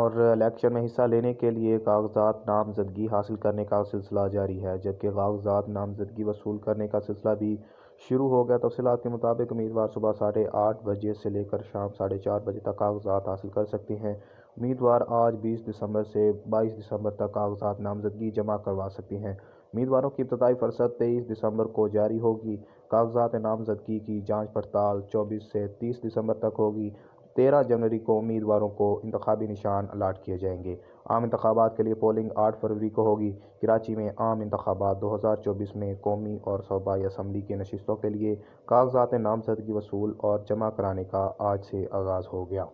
और इलेक्शन में हिस्सा लेने के लिए कागजात नामजदगी हासिल करने का सिलसिला जारी है जबकि कागजात नामजदगी वसूल करने का सिलसिला भी शुरू हो गया तफसीत के मुताबिक उम्मीदवार सुबह साढ़े आठ बजे से लेकर शाम साढ़े चार बजे तक कागजात हासिल कर सकते हैं उम्मीदवार आज 20 दिसंबर से 22 दिसंबर तक कागजात नामजदगी जमा करवा सकते हैं उम्मीदवारों की इब्तदाई फरसत तेईस दिसंबर को जारी होगी कागजात नामजदगी की जाँच पड़ताल चौबीस से तीस दिसंबर तक होगी तेरह जनवरी को उम्मीदवारों को इंतबी निशान अलाट किए जाएंगे आम इंतबात के लिए पोलिंग आठ फरवरी को होगी कराची में आम इंतबात दो हज़ार चौबीस में कौमी और सूबाई असम्बली की नशस्तों के लिए कागजात नामजदगी वसूल और जमा कराने का आज से आगाज़ हो गया